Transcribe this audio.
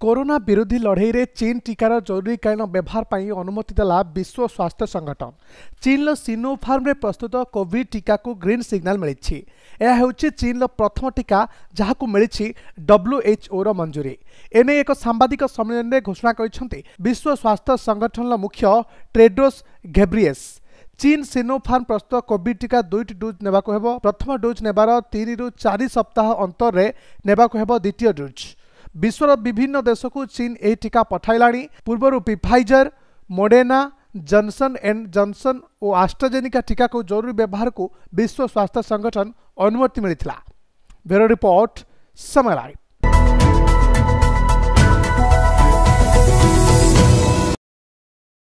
corona विरोधी लड़ई में चीन टीकार जरूरीकालीन व्यवहार पर अनुमति देला विश्व स्वास्थ्य संगठन चीन सिनोफार्म प्रस्तुत कोविड टीका को ग्रीन सिग्नल मिली यह हे चीन प्रथम टीका जहाक मिली डब्ल्यूएचओ रंजूरी एने एक सांबादिक सम्मेलन में घोषणा करते विश्व स्वास्थ्य संगठन मुख्य ट्रेड्रोस घेब्रिएस चीन सिनोफार्म प्रस्तुत कोविड टीका दुईट डोज नेबाकु प्रथम डोज नेबार तीन रु 4 सप्ताह अंतर रे द्वितीय डोज ବିଶ୍ୱର ବିଭିନ୍ନ ଦେଶକୁ ଚୀନ୍ ଏହି ଟିକା ପଠାଇଲାଣି ପୂର୍ବରୁ Pfizer Moderna Johnson and Johnson ଓ ଆଷ୍ଟ୍ରାଜେନିକା ଟିକାକୁ ଜରୁରୀ ବ୍ୟବହାରକୁ ବିଶ୍ୱ ସ୍ୱାସ୍ଥ୍ୟ ସଂଗଠନ ଅନୁମତି ମିଳିଥିଲା ବ୍ୟୁରୋ ରିପୋର୍ଟ ସମୟ ଲାଇଭ୍